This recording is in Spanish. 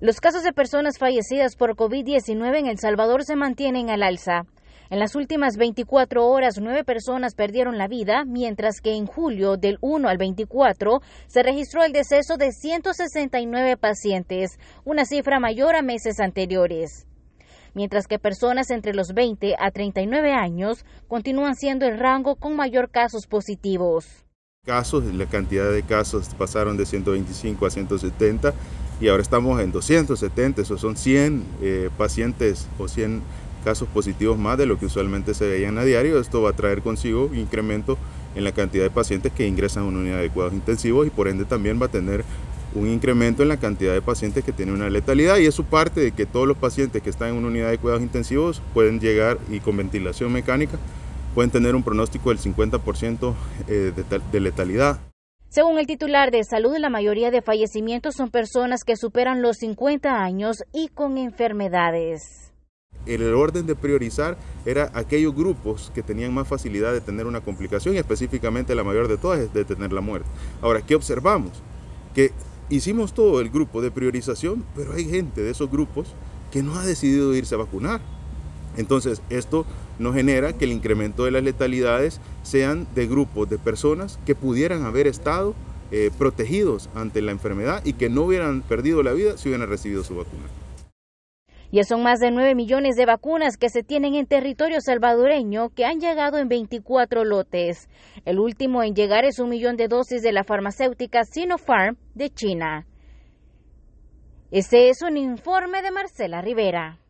Los casos de personas fallecidas por COVID-19 en El Salvador se mantienen al alza. En las últimas 24 horas, nueve personas perdieron la vida, mientras que en julio, del 1 al 24, se registró el deceso de 169 pacientes, una cifra mayor a meses anteriores. Mientras que personas entre los 20 a 39 años continúan siendo el rango con mayor casos positivos. Casos, la cantidad de casos pasaron de 125 a 170 y ahora estamos en 270, eso son 100 eh, pacientes o 100 casos positivos más de lo que usualmente se veían a diario. Esto va a traer consigo incremento en la cantidad de pacientes que ingresan a una unidad de cuidados intensivos y por ende también va a tener un incremento en la cantidad de pacientes que tienen una letalidad y es su parte de que todos los pacientes que están en una unidad de cuidados intensivos pueden llegar y con ventilación mecánica pueden tener un pronóstico del 50% eh, de letalidad. Según el titular de salud, la mayoría de fallecimientos son personas que superan los 50 años y con enfermedades. El orden de priorizar era aquellos grupos que tenían más facilidad de tener una complicación y específicamente la mayor de todas es de tener la muerte. Ahora, ¿qué observamos? Que hicimos todo el grupo de priorización, pero hay gente de esos grupos que no ha decidido irse a vacunar. Entonces, esto no genera que el incremento de las letalidades sean de grupos de personas que pudieran haber estado eh, protegidos ante la enfermedad y que no hubieran perdido la vida si hubieran recibido su vacuna. Ya son más de nueve millones de vacunas que se tienen en territorio salvadoreño que han llegado en 24 lotes. El último en llegar es un millón de dosis de la farmacéutica Sinopharm de China. Ese es un informe de Marcela Rivera.